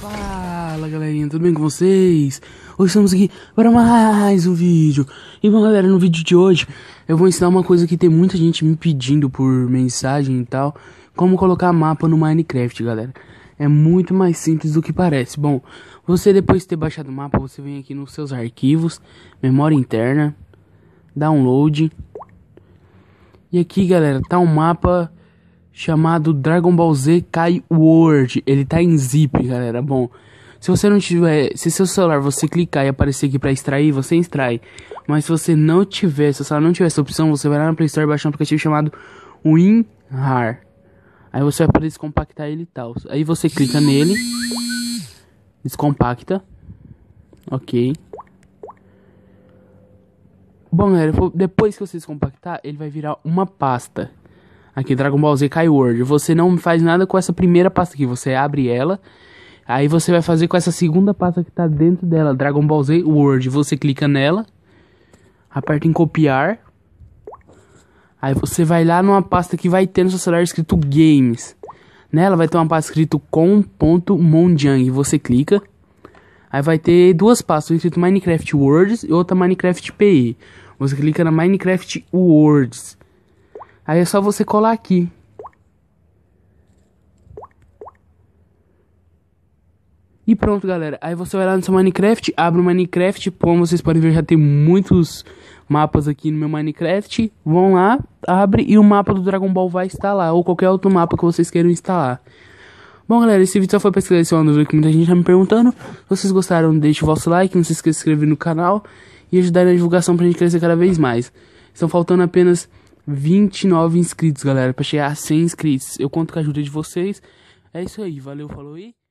Fala galerinha, tudo bem com vocês? Hoje estamos aqui para mais um vídeo. E bom galera, no vídeo de hoje eu vou ensinar uma coisa que tem muita gente me pedindo por mensagem e tal. Como colocar mapa no Minecraft, galera. É muito mais simples do que parece. Bom, você depois de ter baixado o mapa, você vem aqui nos seus arquivos, memória interna, download. E aqui galera, tá um mapa chamado Dragon Ball Z Kai World. Ele tá em zip, galera. Bom, se você não tiver, se seu celular você clicar e aparecer aqui para extrair, você extrai. Mas se você não tiver, se o celular não tiver essa opção, você vai lá na Play Store baixar um aplicativo chamado WinRAR. Aí você vai poder descompactar ele e tal. Aí você clica nele, descompacta. Ok. Bom, galera, depois que você descompactar, ele vai virar uma pasta. Aqui, Dragon Ball Z Kai Você não faz nada com essa primeira pasta aqui. Você abre ela. Aí você vai fazer com essa segunda pasta que tá dentro dela. Dragon Ball Z Word. Você clica nela. Aperta em copiar. Aí você vai lá numa pasta que vai ter no seu celular escrito Games. Nela vai ter uma pasta escrito com.monjang. Você clica. Aí vai ter duas pastas, escrito Minecraft Words e outra Minecraft PE. Você clica na Minecraft Words. Aí é só você colar aqui. E pronto, galera. Aí você vai lá no seu Minecraft, abre o Minecraft, como vocês podem ver, já tem muitos mapas aqui no meu Minecraft. Vão lá, abre e o mapa do Dragon Ball vai instalar, ou qualquer outro mapa que vocês queiram instalar. Bom, galera, esse vídeo só foi pra esclarecer uma dúvida que muita gente tá me perguntando. Se vocês gostaram, deixe o vosso like, não se esqueça de se inscrever no canal e ajudar na divulgação pra gente crescer cada vez mais. Estão faltando apenas 29 inscritos, galera, para chegar a 100 inscritos. Eu conto com a ajuda de vocês. É isso aí, valeu, falou e